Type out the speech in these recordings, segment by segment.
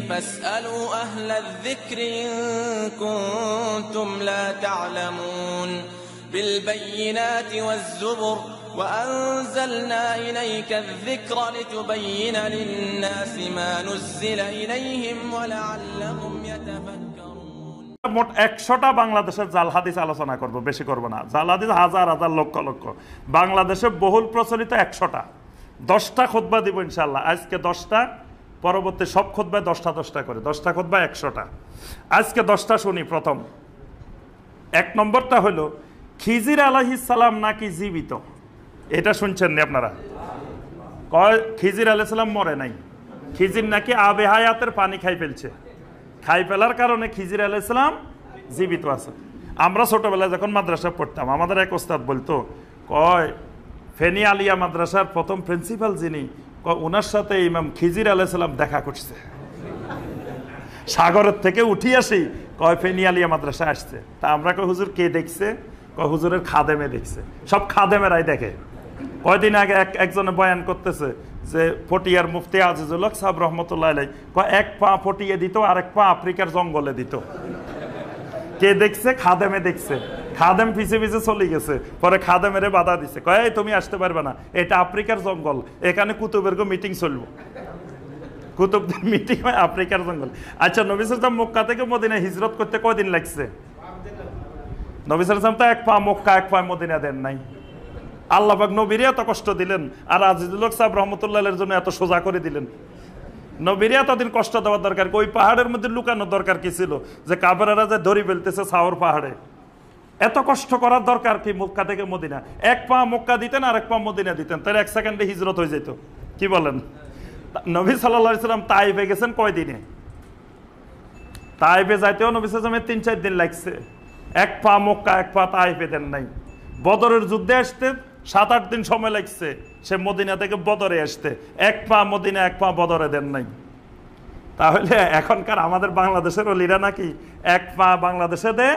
فاسألوا أهل الذكر إن كنتم لا تعلمون بالبينات والزبر وأنزلنا إليك الذكر لتبين للناس ما نزل إليهم ولعلهم يتفكرون মোট একশোটা বাংলাদেশের জাল হাদিস আলোচনা করব বেশি করব না জাল হাদিস হাজার হাজার লক্ষ লক্ষ বাংলাদেশে বহুল প্রচলিত একশোটা দশটা খোদবা দিব ইনশাল্লাহ আজকে দশটা পরবর্তী সব খোদবায় দশটা দশটা করে দশটা খোদবায় একশোটা আজকে দশটা শুনি প্রথম এক নম্বরটা হলো খিজির আলহি সালাম নাকি জীবিত এটা শুনছেন আপনারা কয় খিজির আলহ সালাম মরে নাই খিজির নাকি আবে হায়াতের পানি খাই ফেলছে খাই ফেলার কারণে খিজির আলহ সালাম জীবিত আছে আমরা ছোটোবেলায় যখন মাদ্রাসা পড়তাম আমাদের এক ওস্তাদ বলতো কয় ফেনি আলিয়া মাদ্রাসার প্রথম প্রিন্সিপাল যিনি ওনার সাথে ইমাম খিজির আলাইসাল্লাম দেখা করছে সাগরের থেকে উঠি আসি কয় ফেনিয়ালিয়া মাদ্রাসা আসছে তা আমরা কয় হুজুর কে দেখছে কয় হুজুরের খাদেমে দেখছে সব খাদেমেরাই দেখে কয়দিন আগে এক একজনে বয়ান করতেছে যে ফটিয়ার মুফতি আজিজুল হক সাহেব রহমতুল্লাহ আলাই কয় এক পা ফটিয়ে দিত আর এক পা আফ্রিকার জঙ্গলে দিত কে দেখছে খাদেমে দেখছে খাদেম পিছে পিছে চলে গেছে পরে খাদেমেরে বাধা দিছে কয়ে তুমি আসতে পারবে না এটা আফ্রিকার জঙ্গল এখানে কুতুবের মিটিং চলবো কুতুবদের মিটিং হয় আফ্রিকার জঙ্গল আচ্ছা নবী সালাম মক্কা থেকে মদিনা হিজরত করতে কদিন লাগছে নবী সালাম তো এক পা মক্কা এক পা মদিনা দেন নাই আল্লাহবাক নবীরে এত কষ্ট দিলেন আর আজিজুল সাহেব রহমতুল্লাহের জন্য এত সোজা করে দিলেন নবীরে এতদিন কষ্ট দেওয়ার দরকার ওই পাহাড়ের মধ্যে লুকানোর দরকার কি ছিল যে কাবেরারা যে ধরি ফেলতেছে সাওর পাহাড়ে এত কষ্ট করার দরকার কি মক্কা থেকে মদিনা এক পা মক্কা দিতেন আর এক পা মদিনা দিতেন তাহলে এক সেকেন্ডে হিজরত হয়ে যেত কি বলেন নবী সাল্লা সাল্লাম তাইফে গেছেন কয়দিনে তাইফে যাইতেও নবী সালামে তিন চার দিন লাগছে এক পা মক্কা এক পা তাইফে দেন নাই বদরের যুদ্ধে আসতে সাত আট দিন সময় লাগছে সে মদিনা থেকে বদরে আসতে এক পা মদিনা এক পা বদরে দেন নাই তাহলে এখনকার আমাদের বাংলাদেশের অলিরা নাকি এক পা বাংলাদেশে দেয়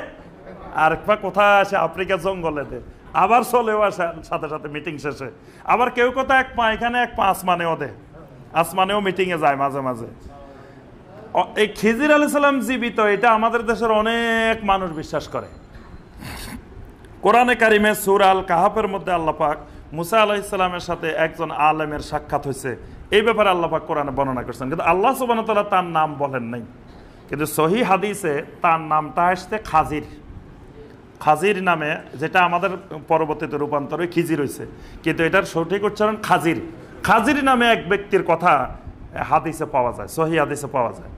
আর একবার কোথায় আসে আফ্রিকা জঙ্গলেতে আবার চলেও আসে সাথে সাথে মিটিং শেষে আবার কেউ কোথায় এক পা এখানে এক পা আসমানেও দেয় আসমানেও মিটিংয়ে যায় মাঝে মাঝে এই খিজির আলি সাল্লাম জীবিত এটা আমাদের দেশের অনেক মানুষ বিশ্বাস করে কোরআনে কারিমে সুর আল কাহাফের মধ্যে আল্লাপাক মুসা আলাহ ইসলামের সাথে একজন আলেমের সাক্ষাৎ হয়েছে এই ব্যাপারে আল্লাপাক কোরআনে বর্ণনা করছেন কিন্তু আল্লাহ সুবান তার নাম বলেন নাই কিন্তু সহি হাদিসে তার নামটা আসছে খাজির খাজির নামে যেটা আমাদের পরবর্তীতে রূপান্তরে খিজির হয়েছে কিন্তু এটার সঠিক উচ্চারণ খাজির খাজির নামে এক ব্যক্তির কথা হাদিসে পাওয়া যায় সহি হাদিসে পাওয়া যায়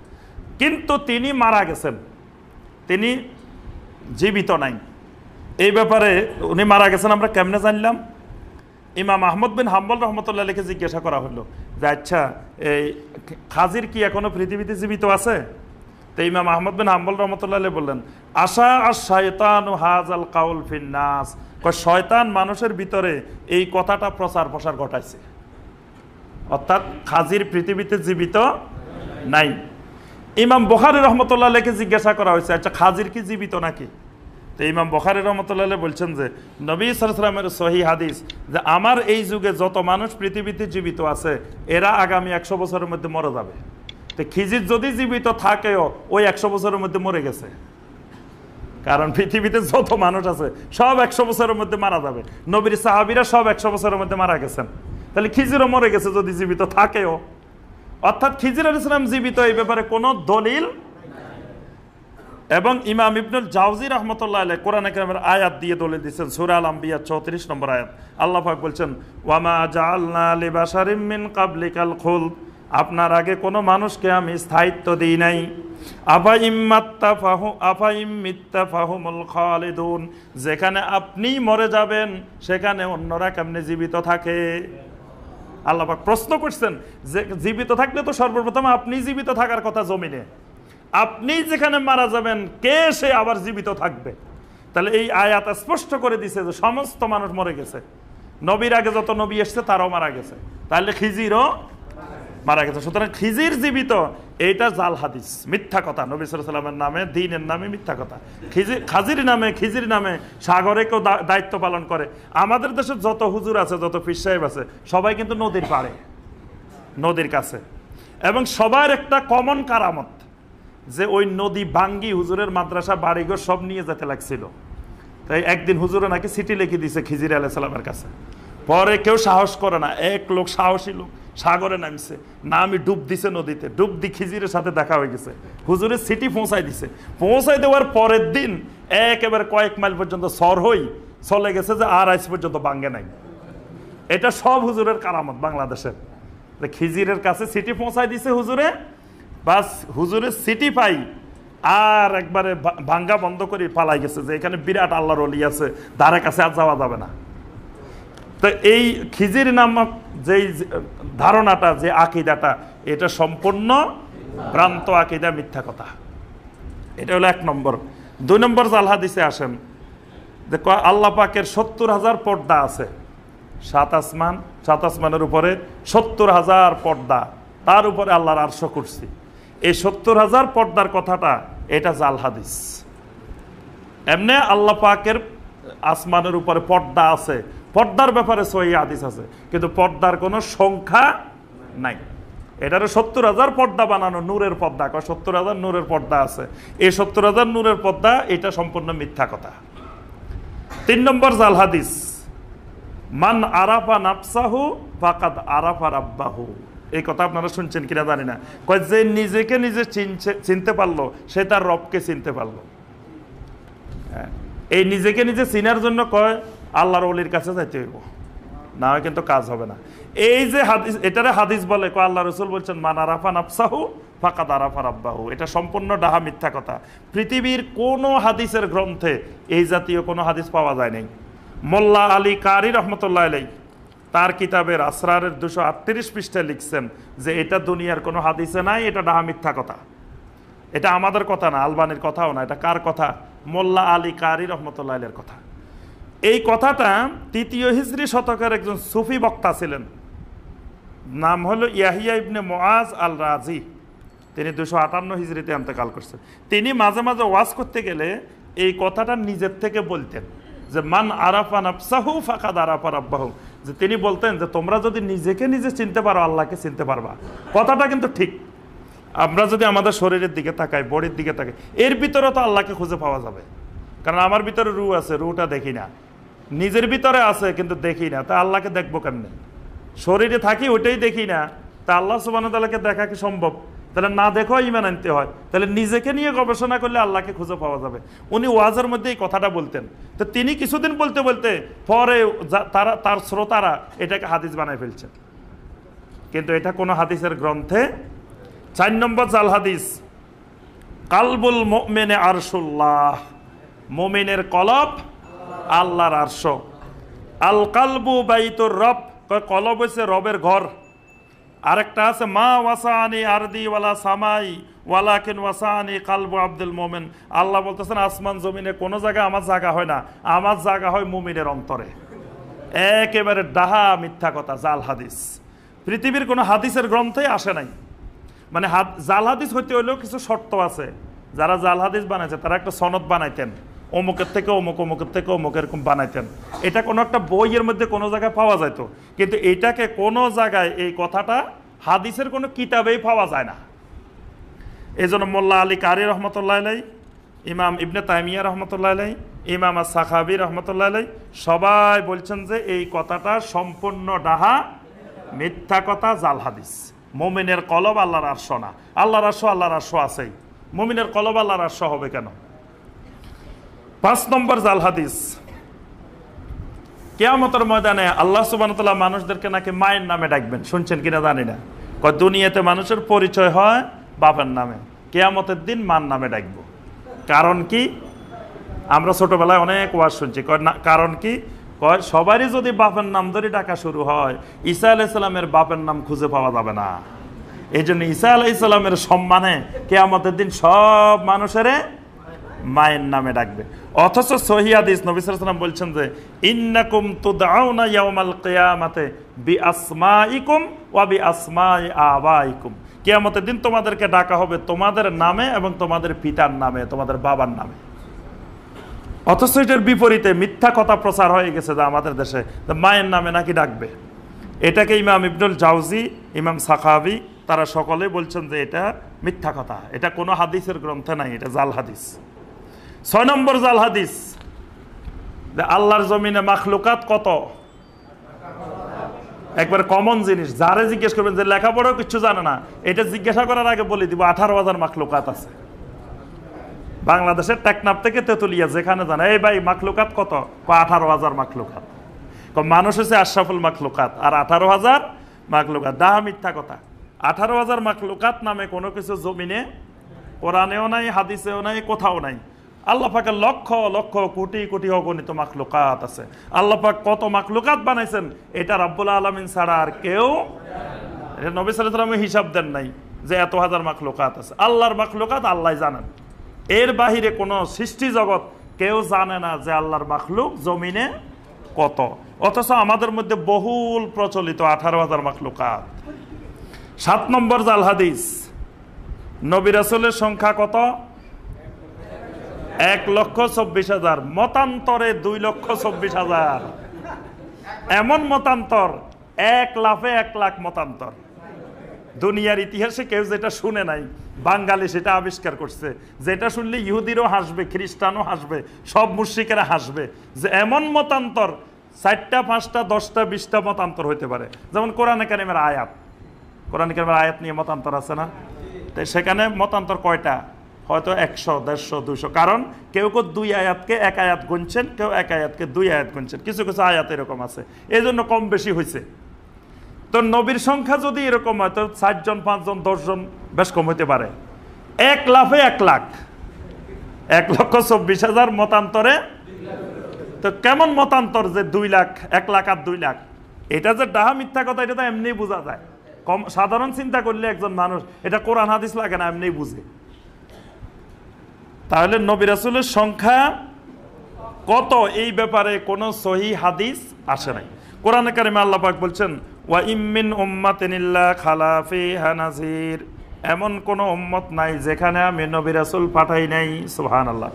কিন্তু তিনি মারা গেছেন তিনি জীবিত নাই এই ব্যাপারে উনি মারা গেছেন আমরা কেমনে জানলাম ইমাম আহমদ বিন হাম্বল রহমতুল্লাহকে জিজ্ঞাসা করা হলো যে আচ্ছা এই খাজির কি এখনও পৃথিবীতে জীবিত আছে তো ইমাম আহমদ বিন হাম্বল রহমতুল্লাহ বললেন আশা আর শয়তান হাজ আল কাউল ফিন্নাস শয়তান মানুষের ভিতরে এই কথাটা প্রচার প্রসার ঘটাইছে অর্থাৎ খাজির পৃথিবীতে জীবিত নাই ইমাম বখারি রহমতুল্লাহ আলহকে জিজ্ঞাসা করা হয়েছে আচ্ছা খাজির কি জীবিত নাকি তো ইমাম বখারি রহমতুল্লাহ বলছেন যে নবী সরসলামের সহি হাদিস যে আমার এই যুগে যত মানুষ পৃথিবীতে জীবিত আছে এরা আগামী একশো বছরের মধ্যে মরে যাবে খিজির যদি জীবিত থাকেও ওই একশো বছরের মধ্যে মরে গেছে কারণ পৃথিবীতে যত মানুষ আছে সব একশো বছরের মধ্যে মারা যাবে নবীর সাহাবিরা সব একশো বছরের মধ্যে মারা গেছেন তাহলে খিজিরও মরে গেছে যদি জীবিত থাকেও অর্থাৎ খিজির আল ইসলাম জীবিত এই ব্যাপারে কোনো দলিল এবং ইমাম ইবনুল জাউজি রহমতুল্লাহ আলাই কোরআন একরামের আয়াত দিয়ে দলিল দিচ্ছেন সুরা আম্বিয়া চৌত্রিশ নম্বর আয়াত আল্লাহাক বলছেন ওয়ামা জাল লিবাসারিম মিন কাবলিকাল খুল আপনার আগে কোনো মানুষকে আমি স্থায়িত্ব দিই নাই যেখানে আপনি মরে যাবেন সেখানে অন্যরা কেমনে জীবিত থাকে আল্লাপাক প্রশ্ন করছেন যে জীবিত থাকলে তো সর্বপ্রথম আপনি জীবিত থাকার কথা জমিনে আপনি যেখানে মারা যাবেন কে সে আবার জীবিত থাকবে তাহলে এই আয়াত স্পষ্ট করে দিছে যে সমস্ত মানুষ মরে গেছে নবীর আগে যত নবী এসছে তারাও মারা গেছে তাহলে খিজিরও মারা গেছে সুতরাং খিজির জীবিত এইটা জাল হাদিস মিথ্যা কথা নবী সাল্লামের নামে দিনের নামে মিথ্যা কথা খিজির খাজির নামে খিজির নামে সাগরে কেউ দায়িত্ব পালন করে আমাদের দেশে যত হুজুর আছে যত পীর সাহেব আছে সবাই কিন্তু নদীর পাড়ে নদীর কাছে এবং সবার একটা কমন কারামত যে ওই নদী বাঙ্গি হুজুরের মাদ্রাসা বাড়িঘর সব নিয়ে যেতে লাগছিল তাই একদিন হুজুরে নাকি সিটি লিখে দিয়েছে খিজির আলাহ সালামের কাছে পরে কেউ সাহস করে না এক লোক সাহসী লোক সাগরে নামছে নামি ডুব দিছে নদীতে ডুব দি খিজিরের সাথে দেখা হয়ে গেছে হুজুরের সিটি পৌঁছাই দিছে পৌঁছাই দেওয়ার পরের দিন একেবারে কয়েক মাইল পর্যন্ত সর হই চলে গেছে যে আর আইস পর্যন্ত বাঙ্গে নাই এটা সব হুজুরের কারামত বাংলাদেশের খিজিরের কাছে সিটি পৌঁছাই দিছে হুজুরে বাস হুজুরের সিটি পাই আর একবারে ভাঙ্গা বন্ধ করে পালাই গেছে যে এখানে বিরাট আল্লাহর অলি আছে দ্বারের কাছে আর যাওয়া যাবে না তো এই খিজির নামক যেই ধারণাটা যে আকিদাটা এটা সম্পূর্ণ ভ্রান্ত আকিদা মিথ্যা কথা এটা হলো এক নম্বর দুই নম্বর জালহা দিছে আসেন যে আল্লাহ পাকের সত্তর হাজার পর্দা আছে সাত আসমান সাত আসমানের উপরে সত্তর হাজার পর্দা তার উপরে আল্লাহর আর্শ করছি এই সত্তর হাজার পর্দার কথাটা এটা জাল হাদিস এমনি আল্লাহ পাকের আসমানের উপরে পর্দা আছে পর্দার ব্যাপারে সহি হাদিস আছে কিন্তু পর্দার কোনো সংখ্যা নাই এটার সত্তর হাজার পর্দা বানানো নূরের পর্দা কয় সত্তর হাজার নূরের পর্দা আছে এই সত্তর হাজার নূরের পর্দা এটা সম্পূর্ণ মিথ্যা কথা তিন নম্বর জাল হাদিস মান আরাফা নাপসাহু ফাকাদ আরাফা রাব্বাহু এই কথা আপনারা শুনছেন কিনা জানি না কয় যে নিজেকে নিজে চিনছে চিনতে পারলো সে তার রবকে চিনতে পারলো হ্যাঁ, এই নিজেকে নিজে চিনার জন্য কয় আল্লাহর অলির কাছে যাইতে হইব না হয় কিন্তু কাজ হবে না এই যে হাদিস এটারে হাদিস বলে কো আল্লাহ রসুল বলছেন মান আরাফা নাফসাহু ফাঁকা আরাফা রাব্বাহু এটা সম্পূর্ণ ডাহা মিথ্যা কথা পৃথিবীর কোনো হাদিসের গ্রন্থে এই জাতীয় কোনো হাদিস পাওয়া যায় নাই মোল্লা আলী কারি রহমতুল্লাহ আলাই তার কিতাবের আসরারের দুশো আটত্রিশ পৃষ্ঠে লিখছেন যে এটা দুনিয়ার কোনো হাদিসে নাই এটা ডাহা মিথ্যা কথা এটা আমাদের কথা না আলবানির কথাও না এটা কার কথা মোল্লা আলী কারি রহমতুল্লাহ আলের কথা এই কথাটা তৃতীয় হিজরি শতকের একজন সুফি বক্তা ছিলেন নাম হলো ইয়াহিয়া ইবনে মোয়াজ আল রাজি তিনি দুশো আটান্ন হিজড়িতে অন্তকাল করছেন তিনি মাঝে মাঝে ওয়াজ করতে গেলে এই কথাটা নিজের থেকে বলতেন যে মান আরাফা নাফসাহু ফাঁকা আরাফা আব্বাহু যে তিনি বলতেন যে তোমরা যদি নিজেকে নিজে চিনতে পারো আল্লাহকে চিনতে পারবা কথাটা কিন্তু ঠিক আমরা যদি আমাদের শরীরের দিকে তাকাই বডির দিকে তাকাই এর ভিতরে তো আল্লাহকে খুঁজে পাওয়া যাবে কারণ আমার ভিতরে রু আছে রুটা দেখি না নিজের ভিতরে আছে কিন্তু দেখি না তা আল্লাহকে দেখবো কেমনি শরীরে থাকি ওইটাই দেখি না তা আল্লাহ সুবাহতাল্লাহকে দেখা কি সম্ভব তাহলে না দেখো ইমান আনতে হয় তাহলে নিজেকে নিয়ে গবেষণা করলে আল্লাহকে খুঁজে পাওয়া যাবে উনি ওয়াজের মধ্যে এই কথাটা বলতেন তো তিনি কিছুদিন বলতে বলতে পরে তারা তার শ্রোতারা এটাকে হাদিস বানায় ফেলছেন কিন্তু এটা কোনো হাদিসের গ্রন্থে চার নম্বর জাল হাদিস কালবুল মোমেনে আরশুল্লাহ মোমেনের কলপ আল্লাহর আর্শ আল কালবু তোর রব কলব হয়েছে রবের ঘর আরেকটা আছে মা ওয়াসানি আরদি ওয়ালা সামাই ওয়ালাকিন ওয়াসানি কালবু আব্দুল মোমেন আল্লাহ বলতেছেন আসমান জমিনে কোনো জায়গায় আমার জায়গা হয় না আমার জায়গা হয় মুমিনের অন্তরে একেবারে ডাহা মিথ্যা কথা জাল হাদিস পৃথিবীর কোনো হাদিসের গ্রন্থে আসে নাই মানে জাল হাদিস হইতে হইলেও কিছু শর্ত আছে যারা জাল হাদিস বানাইছে তারা একটা সনদ বানাইতেন অমুকের থেকে অমুক অমুকের থেকে অমুক এরকম বানাইতেন এটা কোনো একটা বইয়ের মধ্যে কোনো জায়গায় পাওয়া যাইতো কিন্তু এটাকে কোনো জায়গায় এই কথাটা হাদিসের কোনো কিতাবেই পাওয়া যায় না এই জন্য মোল্লা আলী কারি রহমতুল্লাহ আলাই ইমাম ইবনে তাইমিয়া রহমতুল্লাহ আলাই ইমাম আর সাখাবি রহমতুল্লাহ আলাই সবাই বলছেন যে এই কথাটা সম্পূর্ণ ডাহা মিথ্যা কথা জাল হাদিস মোমিনের কলব আল্লাহর আর্শ না আল্লাহর আশো আল্লাহর আর্শ আছেই মোমিনের কলব আল্লাহর আর্শ হবে কেন পাঁচ নম্বর জাল হাদিস কেয়ামতের ময়দানে আল্লাহ সুবানতাল্লাহ মানুষদেরকে নাকি মায়ের নামে ডাকবেন শুনছেন কিনা জানি না দুনিয়াতে মানুষের পরিচয় হয় বাবার নামে কেয়ামতের দিন মার নামে ডাকবো কারণ কি আমরা ছোটোবেলায় অনেক ওয়াজ শুনছি কারণ কি কয় সবারই যদি বাপের নাম ধরে ডাকা শুরু হয় ঈসা ইসলামের বাপের নাম খুঁজে পাওয়া যাবে না এই জন্য ঈসা আলাইসাল্লামের সম্মানে কেয়ামতের দিন সব মানুষের মায়ের নামে ডাকবে অথচ সহিদিস নবিসাম বলছেন যে ইন্নাকুম তুদাউনা ইয়ামাল কেয়ামাতে বি আসমা ইকুম ওয়া বি আসমা আবা ইকুম কেয়ামতের দিন তোমাদেরকে ডাকা হবে তোমাদের নামে এবং তোমাদের পিতার নামে তোমাদের বাবার নামে অথচ এটার বিপরীতে মিথ্যা কথা প্রচার হয়ে গেছে যে আমাদের দেশে মায়ের নামে নাকি ডাকবে এটাকে ইমাম ইবনুল জাউজি ইমাম সাখাবি তারা সকলে বলছেন যে এটা মিথ্যা কথা এটা কোনো হাদিসের গ্রন্থে নাই এটা জাল হাদিস ছয় নম্বর জাল হাদিস আল্লাহর জমিনে মাখলুকাত কত একবার কমন জিনিস যারে জিজ্ঞেস করবেন যে লেখাপড়াও কিছু জানে না এটা জিজ্ঞাসা করার আগে বলে দিব আঠারো হাজার মাখলুকাত আছে বাংলাদেশের টেকনাপ থেকে তেতুলিয়া যেখানে জানে এই ভাই মাখলুকাত কত আঠারো হাজার মাখলুকাত মানুষ হচ্ছে আশরাফুল মাখলুকাত আর আঠারো হাজার মাখলুকাত দাহা মিথ্যা কথা আঠারো হাজার মাখলুকাত নামে কোনো কিছু জমিনে কোরআনেও নাই হাদিসেও নাই কোথাও নাই আল্লাহ পাকের লক্ষ লক্ষ কোটি কোটি অগণিত মাকলুকাত আছে আল্লাহ পাক কত মাকলুকাত বানাইছেন এটা রাব্বুল আলমিন ছাড়া আর কেউ এটা নবী সালামে হিসাব দেন নাই যে এত হাজার মাখলুকাত আছে আল্লাহর মাকলুকাত আল্লাহ জানেন এর বাহিরে কোনো সৃষ্টি জগৎ কেউ জানে না যে আল্লাহর মাখলুক জমিনে কত অথচ আমাদের মধ্যে বহুল প্রচলিত আঠারো হাজার মাখলুকাত সাত নম্বর জাল হাদিস নবী রাসুলের সংখ্যা কত এক লক্ষ চব্বিশ হাজার মতান্তরে দুই লক্ষ চব্বিশ হাজার এমন মতান্তর এক লাফে এক লাখ মতান্তর দুনিয়ার ইতিহাসে কেউ যেটা শুনে নাই বাঙালি সেটা আবিষ্কার করছে যেটা শুনলে ইহুদিরও হাসবে খ্রিস্টানও হাসবে সব মুর্শিকেরা হাসবে যে এমন মতান্তর চারটা পাঁচটা দশটা বিশটা মতান্তর হইতে পারে যেমন কোরআন একাডেমের আয়াত কোরআন একাডেমের আয়াত নিয়ে মতান্তর আছে না তাই সেখানে মতান্তর কয়টা হয়তো একশো দেড়শো দুশো কারণ কেউ কেউ দুই আয়াতকে এক আয়াত গুনছেন কেউ এক আয়াতকে দুই আয়াত গুনছেন কিছু কিছু আয়াত এরকম আছে এই জন্য কম বেশি হয়েছে তো নবীর সংখ্যা যদি এরকম হয় তো ষাটজন পাঁচজন দশজন বেশ কম হইতে পারে এক লাফে এক লাখ এক লক্ষ চব্বিশ হাজার মতান্তরে তো কেমন মতান্তর যে দুই লাখ এক লাখ আর দুই লাখ এটা যে ডাহা মিথ্যা কথা এটা তো এমনি বোঝা যায় কম সাধারণ চিন্তা করলে একজন মানুষ এটা কোরআন হাদিস লাগে না এমনি বুঝে তাহলে নবী রাসুলের সংখ্যা কত এই ব্যাপারে কোন সহি হাদিস আসে নাই কোরআন কারিমে আল্লাপাক বলছেন ওয়া ইমিন উম্মাতিনিল্লা খালাফি হানাজির এমন কোনো উম্মত নাই যেখানে আমি নবী রাসুল পাঠাই নাই সোহান আল্লাহ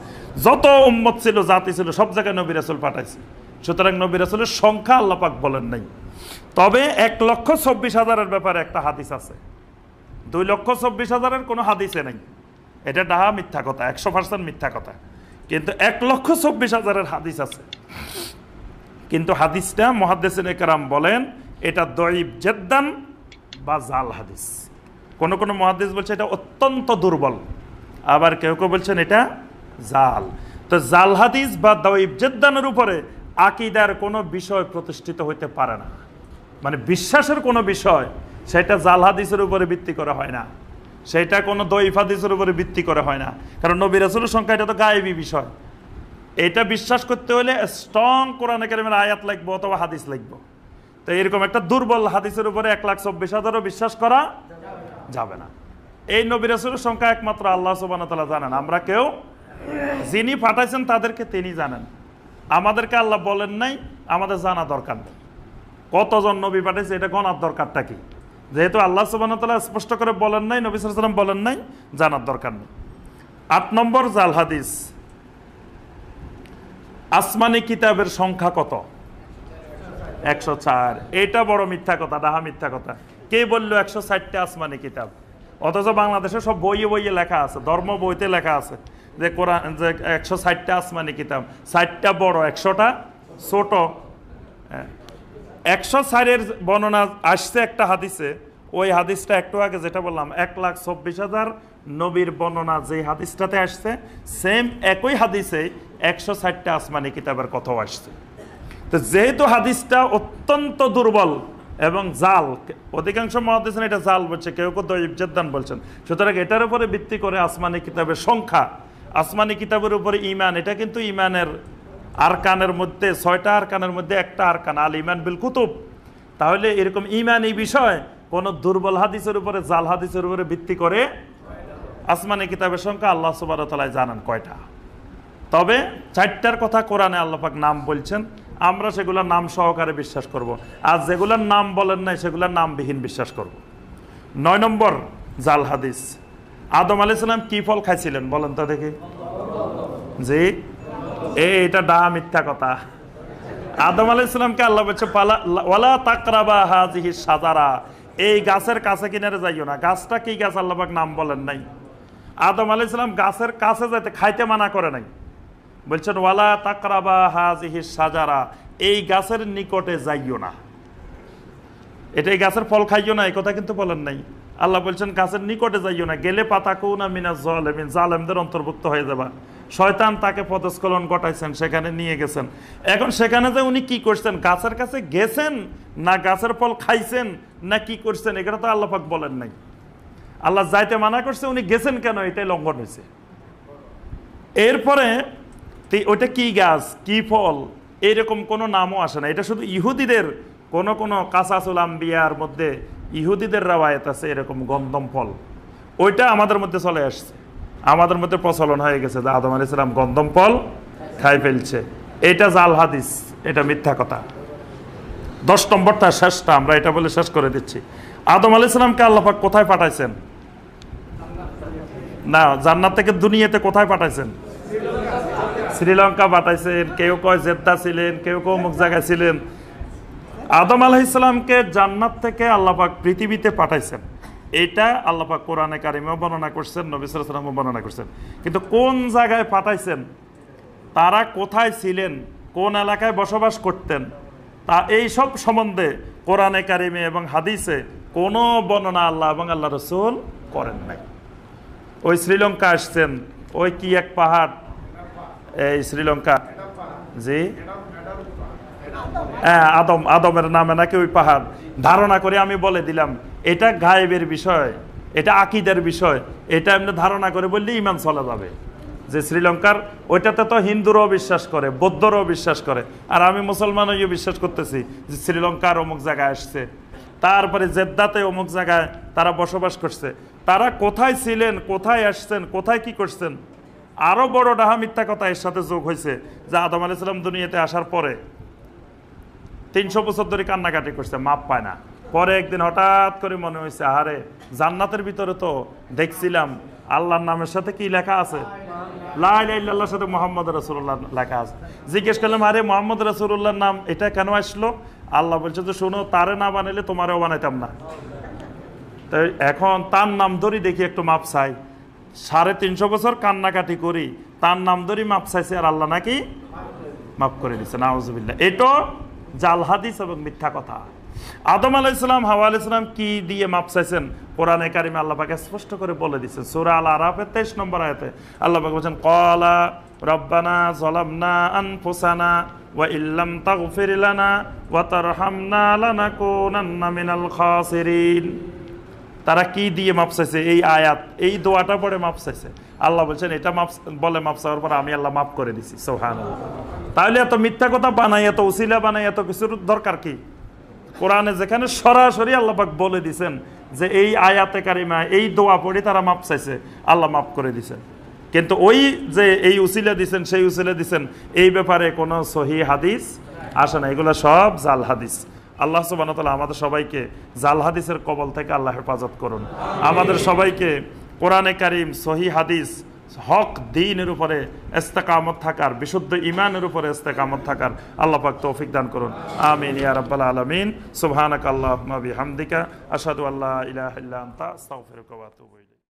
যত উম্মত ছিল জাতি ছিল সব জায়গায় নবী রাসুল পাঠাইছে সুতরাং নবী রাসুলের সংখ্যা আল্লাপাক বলেন নাই তবে এক লক্ষ চব্বিশ হাজারের ব্যাপারে একটা হাদিস আছে দুই লক্ষ চব্বিশ হাজারের কোনো হাদিসে নাই এটা ডাহা মিথ্যা কথা একশো পার্সেন্ট মিথ্যা কথা কিন্তু এক লক্ষ চব্বিশ হাজারের হাদিস আছে কিন্তু হাদিসটা মহাদ্দেসিন একরাম বলেন এটা দৈব জেদ্দান বা জাল হাদিস কোনো কোনো মহাদিস বলছে এটা অত্যন্ত দুর্বল আবার কেউ কেউ বলছেন এটা জাল তো জাল হাদিস বা দৈব জেদ্দানের উপরে আকিদার কোনো বিষয় প্রতিষ্ঠিত হইতে পারে না মানে বিশ্বাসের কোনো বিষয় সেটা জাল হাদিসের উপরে ভিত্তি করা হয় না সেটা কোনো দৈফ উপরে ভিত্তি করে হয় না কারণ নবী রাসুলের সংখ্যা এটা তো গায়েবি বিষয় এটা বিশ্বাস করতে হলে স্ট্রং কোরআন একাডেমির আয়াত লাগবো অথবা হাদিস লাগবো তো এরকম একটা দুর্বল হাদিসের উপরে এক লাখ চব্বিশ হাজারও বিশ্বাস করা যাবে না এই নবী রাসুলের সংখ্যা একমাত্র আল্লাহ সোবানা তালা জানেন আমরা কেউ যিনি পাঠাইছেন তাদেরকে তিনি জানেন আমাদেরকে আল্লাহ বলেন নাই আমাদের জানা দরকার নেই কতজন নবী পাঠিয়েছে এটা গণার দরকারটা কি যেহেতু আল্লাহ সুবাহতাল্লাহ স্পষ্ট করে বলেন নাই নবী সালাম বলেন নাই জানার দরকার নেই আট নম্বর জাল হাদিস আসমানি কিতাবের সংখ্যা কত একশো চার এটা বড় মিথ্যা কথা ডাহা মিথ্যা কথা কে বললো একশো ষাটটা আসমানি কিতাব অথচ বাংলাদেশে সব বইয়ে বইয়ে লেখা আছে ধর্ম বইতে লেখা আছে যে কোরআন যে একশো ষাটটা আসমানি কিতাব ষাটটা বড় একশোটা ছোট হ্যাঁ। একশো সারের বর্ণনা আসছে একটা হাদিসে ওই হাদিসটা একটু আগে যেটা বললাম এক লাখ চব্বিশ হাজার নবীর বর্ণনা যে হাদিসটাতে আসছে সেম একই হাদিসে একশো ষাটটা আসমানি কিতাবের কথাও আসছে তো যেহেতু হাদিসটা অত্যন্ত দুর্বল এবং জাল অধিকাংশ মহাদিসেন এটা জাল বলছে কেউ কেউ দইবজান বলছেন সুতরাং এটার উপরে ভিত্তি করে আসমানি কিতাবের সংখ্যা আসমানি কিতাবের উপরে ইমান এটা কিন্তু ইমানের আরকানের মধ্যে ছয়টা আরকানের মধ্যে একটা আরকান আল ইমান বিল কুতুব তাহলে এরকম ইমান এই বিষয় কোনো দুর্বল হাদিসের উপরে জাল হাদিসের উপরে ভিত্তি করে আসমানি কিতাবের সংখ্যা আল্লাহ সুবাহতালায় জানান কয়টা তবে চারটার কথা কোরআনে আল্লাপাক নাম বলছেন আমরা সেগুলোর নাম সহকারে বিশ্বাস করব। আর যেগুলোর নাম বলেন নাই সেগুলোর নামবিহীন বিশ্বাস করব। নয় নম্বর জাল হাদিস আদম আলি সাল্লাম কী ফল খাইছিলেন বলেন তো দেখি জি এটা ডা মিথ্যা কথা আদম আলাহ ইসলামকে আল্লাহ বলছে ওয়ালা তাকরাবা হাজিহি সাজারা এই গাছের কাছে কিনারে যাইও না গাছটা কি গাছ আল্লাহবাক নাম বলেন নাই আদম আলাহ ইসলাম গাছের কাছে যাইতে খাইতে মানা করে নাই বলছেন ওয়ালা তাকরাবা হাজিহি সাজারা এই গাছের নিকটে যাইও না এটা এই গাছের ফল খাইও না এই কথা কিন্তু বলেন নাই আল্লাহ বলছেন কাছের নিকটে যাইও না গেলে পাতা না মিনা জলেমিন জালেমদের অন্তর্ভুক্ত হয়ে যাবা শয়তান তাকে পদস্খলন ঘটাইছেন সেখানে নিয়ে গেছেন এখন সেখানে যে উনি কি করছেন গাছের কাছে গেছেন না গাছের ফল খাইছেন না কি করছেন এটা তো আল্লাপাক বলেন নাই আল্লাহ যাইতে মানা করছে উনি গেছেন কেন এটাই লঙ্ঘন হয়েছে এরপরে ওইটা কি গাছ কি ফল এরকম কোনো নামও আসে না এটা শুধু ইহুদিদের কোনো কোনো কাসাসুল আম্বিয়ার মধ্যে ইহুদিদের রাওয়ায়ত আছে এরকম গন্দম ফল ওইটা আমাদের মধ্যে চলে আসছে আমাদের মধ্যে প্রচলন হয়ে গেছে যে আদম আলি সালাম গন্দম ফল খাই ফেলছে এটা জাল হাদিস এটা মিথ্যা কথা দশ নম্বরটা শেষটা আমরা এটা বলে শেষ করে দিচ্ছি আদম আলি সালামকে আল্লাহাক কোথায় পাঠাইছেন না জান্নাত থেকে দুনিয়াতে কোথায় পাঠাইছেন শ্রীলঙ্কা পাঠাইছেন কেউ কয় জেদ্দা ছিলেন কেউ কেউ মুখ জায়গায় ছিলেন আদম আলাহিসাল্লামকে জান্নাত থেকে আল্লাপাক পৃথিবীতে পাঠাইছেন এটা আল্লাপাক কোরআনে কারিমেও বর্ণনা করছেন নবিসামও বর্ণনা করছেন কিন্তু কোন জায়গায় পাঠাইছেন তারা কোথায় ছিলেন কোন এলাকায় বসবাস করতেন তা এই সব সম্বন্ধে কোরআনে কারিমে এবং হাদিসে কোনো বর্ণনা আল্লাহ এবং আল্লাহ রসুল করেন নাই ওই শ্রীলঙ্কা আসছেন ওই কি এক পাহাড় এই শ্রীলঙ্কা জি হ্যাঁ, আদম আদমের নামে নাকি ওই পাহাড় ধারণা করে আমি বলে দিলাম এটা গায়েবের বিষয় এটা আকিদের বিষয় এটা এমনি ধারণা করে বললে ইমান চলে যাবে যে শ্রীলঙ্কার ওইটাতে তো হিন্দুরাও বিশ্বাস করে বৌদ্ধরাও বিশ্বাস করে আর আমি মুসলমানও বিশ্বাস করতেছি যে শ্রীলঙ্কার অমুক জায়গায় আসছে তারপরে জেদ্দাতে অমুক জায়গায় তারা বসবাস করছে তারা কোথায় ছিলেন কোথায় আসছেন কোথায় কি করছেন আরও বড় ডাহা মিথ্যা কথা এর সাথে যোগ হয়েছে যে আদম আলাইসাল্লাম দুনিয়াতে আসার পরে তিনশো বছর ধরে কান্নাকাটি করছে মাপ পায় না পরে একদিন হঠাৎ করে মনে হয়েছে আরে জান্নাতের ভিতরে তো দেখছিলাম আল্লাহর নামের সাথে কি লেখা আছে লাল্লাহর সাথে মোহাম্মদ রসুল্লাহ লেখা আছে জিজ্ঞেস করলাম আরে মোহাম্মদ রসুল্লাহর নাম এটা কেন আসলো আল্লাহ বলছে যে শোনো তারে না বানাইলে তোমারও বানাইতাম না তাই এখন তার নাম ধরি দেখি একটু মাপ চাই সাড়ে তিনশো বছর কান্নাকাটি করি তার নাম ধরি মাপ চাইছে আর আল্লাহ নাকি মাফ করে দিচ্ছে নাউজবিল্লা এটাও জাল হাদিস এবং মিথ্যা কথা আদম আলাহ ইসলাম হাওয়া আলাহ ইসলাম কি দিয়ে মাপ চাইছেন কোরআনে কারিমে আল্লাহকে স্পষ্ট করে বলে দিচ্ছেন সুরা আল আরাফের তেইশ নম্বর আয়তে আল্লাহকে বলছেন কলা রব্বানা জলামনা আনফুসানা ওয়া ইল্লাম তাগফির লানা ওয়া তারহামনা লানাকুনান্না মিনাল খাসিরিন তারা কি দিয়ে মাপ চাইছে এই আয়াত এই দোয়াটা পরে মাপ চাইছে আল্লাহ বলছেন এটা মাপ বলে মাপ চাওয়ার পর আমি আল্লাহ মাপ করে দিছি সোহান তাহলে এত মিথ্যা কথা বানাই এত উচিলা বানাই এত কিছুর দরকার কি কোরআনে যেখানে সরাসরি আল্লাপাক বলে দিছেন যে এই আয়াতে কারিমা এই দোয়া পড়ে তারা মাপ চাইছে আল্লাহ মাপ করে দিছেন কিন্তু ওই যে এই উসিলা দিছেন সেই উসিলা দিছেন এই ব্যাপারে কোনো সহি হাদিস আসে না এগুলো সব জাল হাদিস আল্লাহ সুবাহতালা আমাদের সবাইকে জাল হাদিসের কবল থেকে আল্লাহ হেফাজত করুন আমাদের সবাইকে কোরআনে কারিম সহি হাদিস হক দিনের উপরে এস্তেকামত থাকার বিশুদ্ধ ইমানের উপরে এস্তেকামত থাকার আল্লাহ পাক তৌফিক দান করুন আমিন ইয়া রাব্বাল আলামিন সুবহানাকাল্লাহুম্মা বিহামদিকা আশহাদু আল্লা ইলাহা ইল্লা আনতা আস্তাগফিরুকা ওয়া আতুবু